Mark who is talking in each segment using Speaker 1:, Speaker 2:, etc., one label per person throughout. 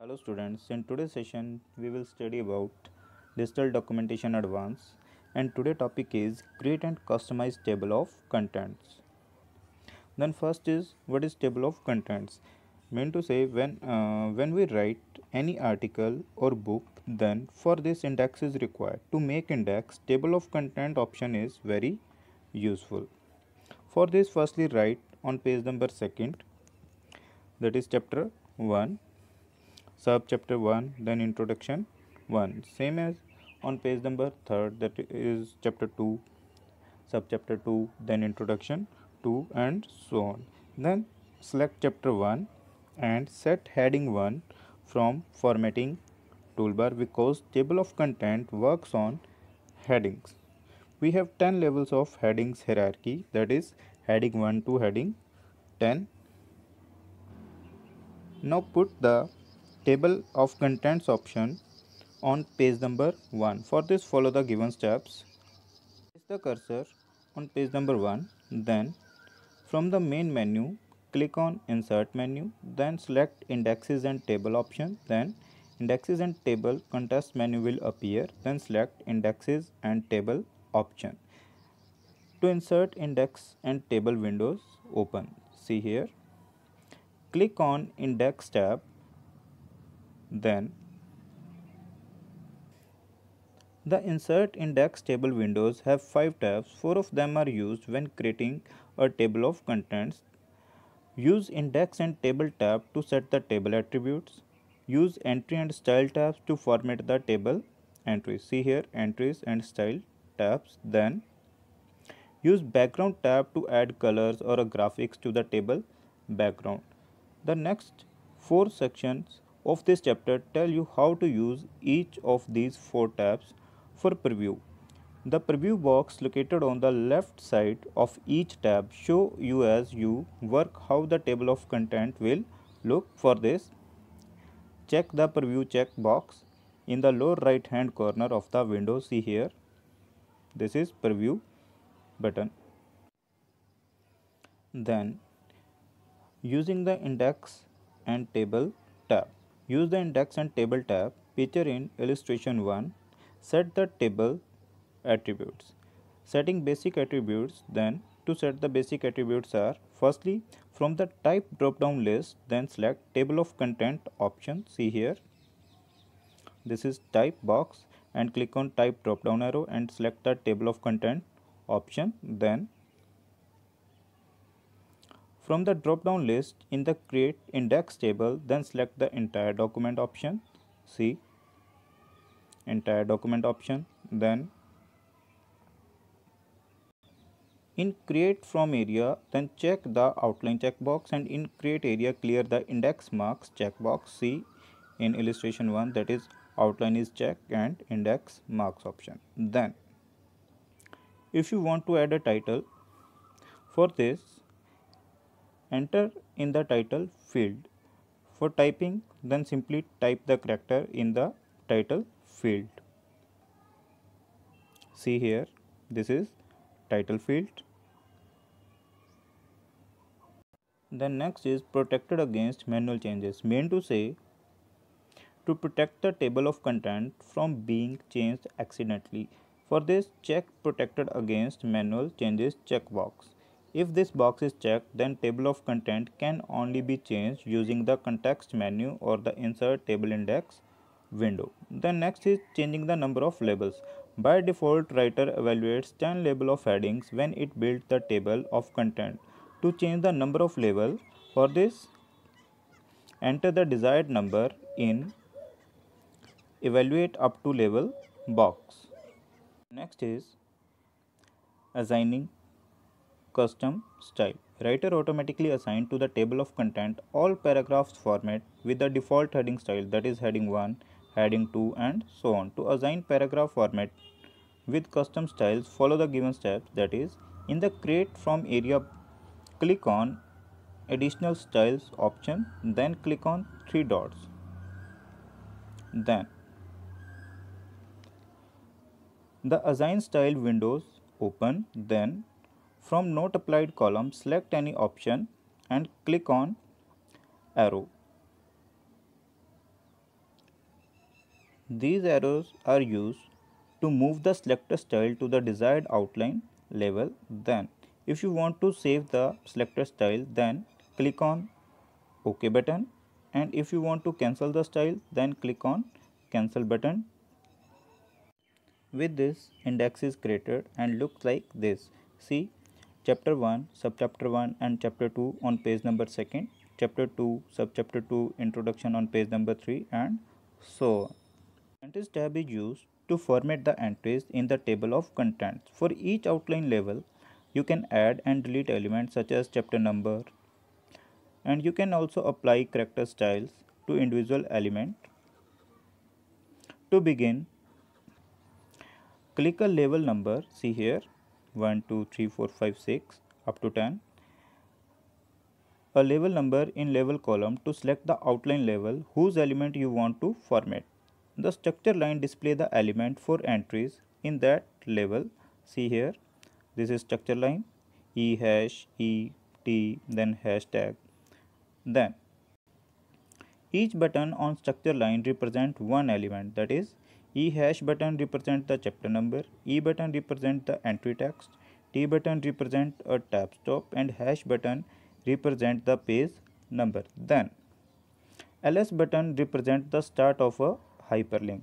Speaker 1: Hello students, in today's session we will study about Digital Documentation Advance and today topic is create and customize table of contents. Then first is what is table of contents? Mean to say when uh, when we write any article or book then for this index is required. To make index table of content option is very useful. For this firstly write on page number second that is chapter 1 Sub chapter 1 then introduction 1 same as on page number 3 that is chapter 2 sub chapter 2 then introduction 2 and so on then select chapter 1 and set heading 1 from formatting toolbar because table of content works on headings we have 10 levels of headings hierarchy that is heading 1 to heading 10 now put the table of contents option on page number 1. For this follow the given steps. Place the cursor on page number 1 then from the main menu click on insert menu then select indexes and table option then indexes and table contest menu will appear then select indexes and table option. To insert index and table windows open see here click on index tab then the insert index table windows have 5 tabs, 4 of them are used when creating a table of contents. Use index and table tab to set the table attributes. Use entry and style tabs to format the table entries. See here entries and style tabs. Then use background tab to add colors or graphics to the table background. The next four sections of this chapter tell you how to use each of these four tabs for preview. The preview box located on the left side of each tab show you as you work how the table of content will look for this. Check the preview check box in the lower right hand corner of the window see here. This is preview button. Then using the index and table tab. Use the index and table tab, picture in illustration 1. Set the table attributes. Setting basic attributes, then to set the basic attributes are firstly from the type drop down list, then select table of content option. See here, this is type box and click on type drop down arrow and select the table of content option. Then from the drop-down list in the Create Index table, then select the entire document option. See, entire document option. Then in create from area then check the outline checkbox and in create area clear the index marks checkbox see in illustration 1 that is outline is checked and index marks option then if you want to add a title for this Enter in the title field. For typing, then simply type the character in the title field. See here, this is title field. Then next is protected against manual changes. Mean to say, to protect the table of content from being changed accidentally. For this, check protected against manual changes checkbox. If this box is checked, then table of content can only be changed using the context menu or the insert table index window. The next is changing the number of labels. By default, writer evaluates 10 label of headings when it builds the table of content. To change the number of label, for this, enter the desired number in evaluate up to label box. Next is assigning custom style. Writer automatically assigned to the table of content all paragraphs format with the default heading style that is heading 1, heading 2 and so on. To assign paragraph format with custom styles follow the given steps that is in the create from area click on additional styles option then click on three dots then the assign style windows open then from Not Applied column, select any option and click on arrow. These arrows are used to move the selector style to the desired outline level. Then, if you want to save the selector style, then click on OK button. And if you want to cancel the style, then click on cancel button. With this, index is created and looks like this. See, chapter 1 subchapter 1 and chapter 2 on page number 2nd chapter 2 subchapter 2 introduction on page number 3 and so on entries tab is used to format the entries in the table of contents for each outline level you can add and delete elements such as chapter number and you can also apply character styles to individual element to begin click a level number see here 1, 2, 3, 4, 5, 6 up to 10. A level number in level column to select the outline level whose element you want to format. The structure line display the element for entries in that level. See here, this is structure line, E hash, E, T, then hashtag. Then each button on structure line represent one element that is E hash button represent the chapter number, E button represent the entry text, T button represent a tab stop and hash button represent the page number. Then LS button represent the start of a hyperlink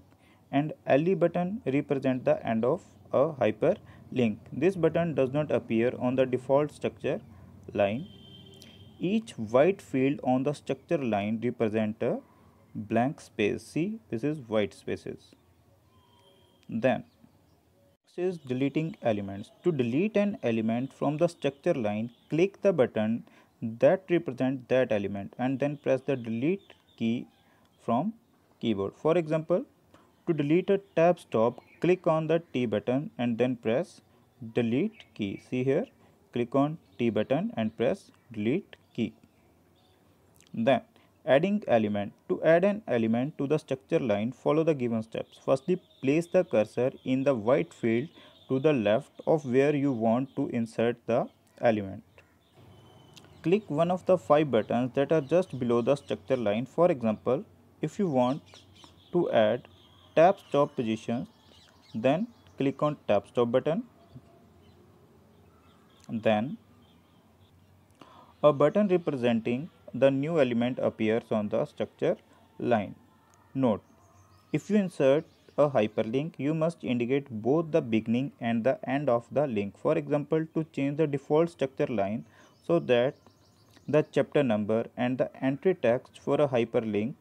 Speaker 1: and LE button represent the end of a hyperlink. This button does not appear on the default structure line. Each white field on the structure line represent a blank space. See, this is white spaces then is deleting elements to delete an element from the structure line click the button that represents that element and then press the delete key from keyboard for example to delete a tab stop click on the T button and then press delete key see here click on T button and press delete key then Adding element. To add an element to the structure line, follow the given steps. Firstly, place the cursor in the white field to the left of where you want to insert the element. Click one of the five buttons that are just below the structure line. For example, if you want to add tap stop positions, then click on tap stop button. Then a button representing the new element appears on the structure line. Note, if you insert a hyperlink, you must indicate both the beginning and the end of the link. For example, to change the default structure line so that the chapter number and the entry text for a hyperlink.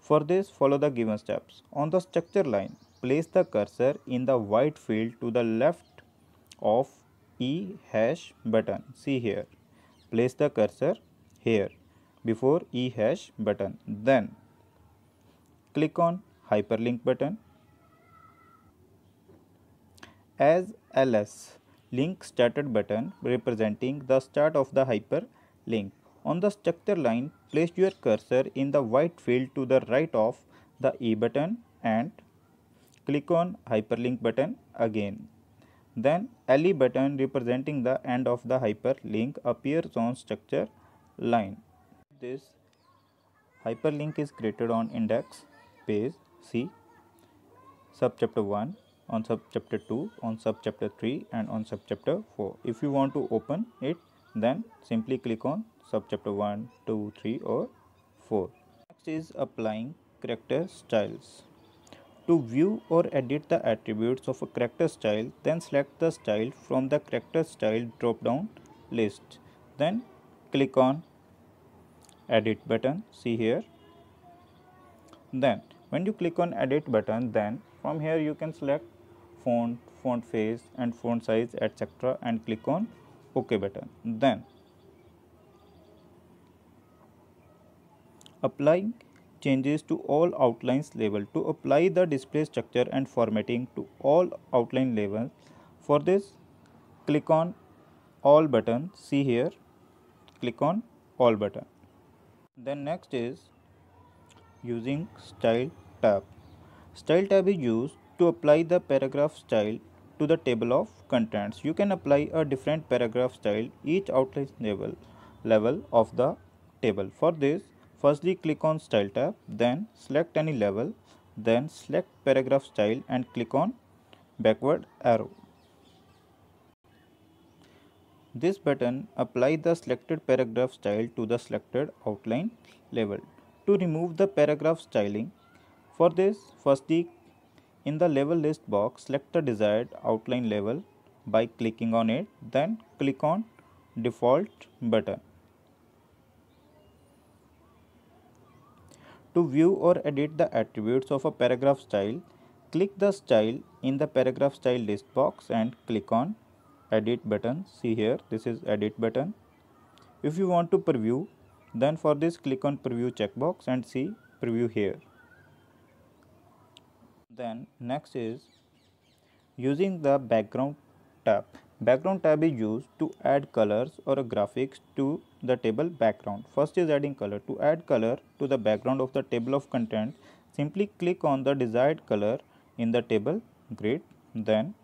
Speaker 1: For this, follow the given steps. On the structure line, place the cursor in the white field to the left of E hash button. See here. Place the cursor here before E hash button. Then click on hyperlink button. As ls link started button representing the start of the hyperlink. On the structure line, place your cursor in the white field to the right of the E button and click on hyperlink button again. Then LE button representing the end of the hyperlink appears on structure line this hyperlink is created on index page C sub chapter 1 on sub chapter 2 on sub chapter 3 and on sub chapter 4 if you want to open it then simply click on sub chapter 1 2 3 or 4 next is applying character styles to view or edit the attributes of a character style then select the style from the character style drop down list then click on edit button see here then when you click on edit button then from here you can select font font face and font size etc and click on ok button then applying changes to all outlines level. to apply the display structure and formatting to all outline levels, for this click on all button see here click on all button then next is using style tab. Style tab is used to apply the paragraph style to the table of contents. You can apply a different paragraph style each outline level level of the table. For this, firstly click on style tab, then select any level, then select paragraph style and click on backward arrow. This button apply the selected paragraph style to the selected outline level. To remove the paragraph styling, for this firstly in the level list box select the desired outline level by clicking on it then click on default button. To view or edit the attributes of a paragraph style, click the style in the paragraph style list box and click on edit button see here this is edit button if you want to preview then for this click on preview checkbox and see preview here then next is using the background tab background tab is used to add colors or graphics to the table background first is adding color to add color to the background of the table of content simply click on the desired color in the table grid then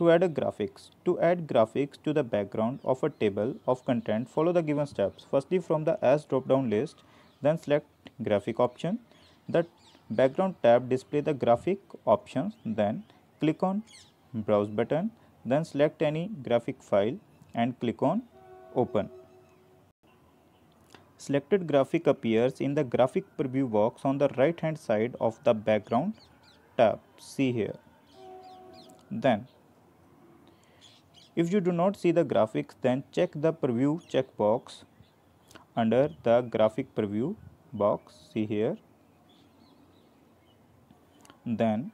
Speaker 1: to add a graphics. To add graphics to the background of a table of content, follow the given steps. Firstly, from the As drop-down list, then select graphic option. The background tab display the graphic options, then click on browse button, then select any graphic file and click on open. Selected graphic appears in the graphic preview box on the right hand side of the background tab. See here. Then if you do not see the graphics then check the preview checkbox under the graphic preview box see here. Then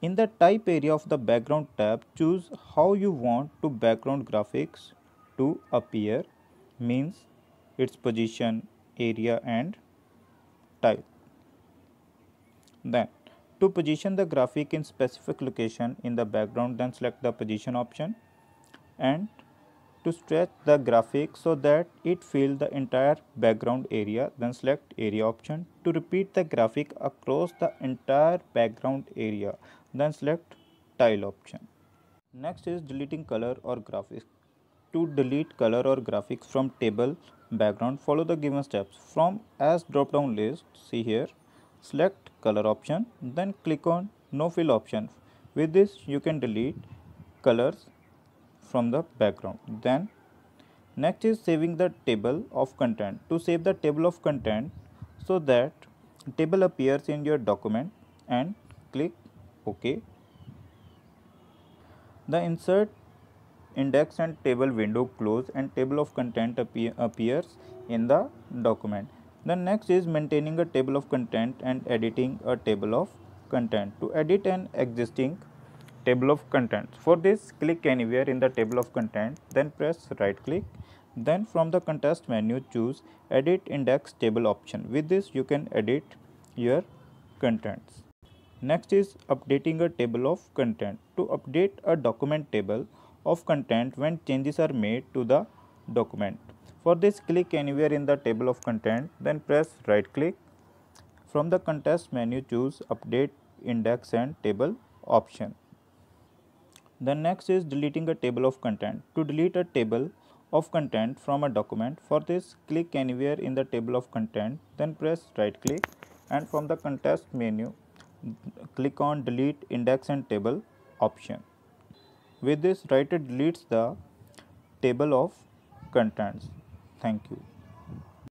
Speaker 1: in the type area of the background tab choose how you want to background graphics to appear means its position area and type. Then to position the graphic in specific location in the background then select the position option and to stretch the graphic so that it fill the entire background area then select area option. To repeat the graphic across the entire background area then select tile option. Next is deleting color or graphics. To delete color or graphics from table background follow the given steps. From as drop down list see here select color option then click on no fill option with this you can delete colors from the background then next is saving the table of content to save the table of content so that table appears in your document and click ok the insert index and table window close and table of content appear, appears in the document the next is maintaining a table of content and editing a table of content. To edit an existing table of contents, for this click anywhere in the table of content, then press right click. Then from the context menu choose edit index table option. With this you can edit your contents. Next is updating a table of content. To update a document table of content when changes are made to the document for this click anywhere in the table of content then press right click. From the context menu choose update index and table option. The next is deleting a table of content. To delete a table of content from a document for this click anywhere in the table of content then press right click and from the context menu click on delete index and table option. With this right, it deletes the table of contents. Thank you.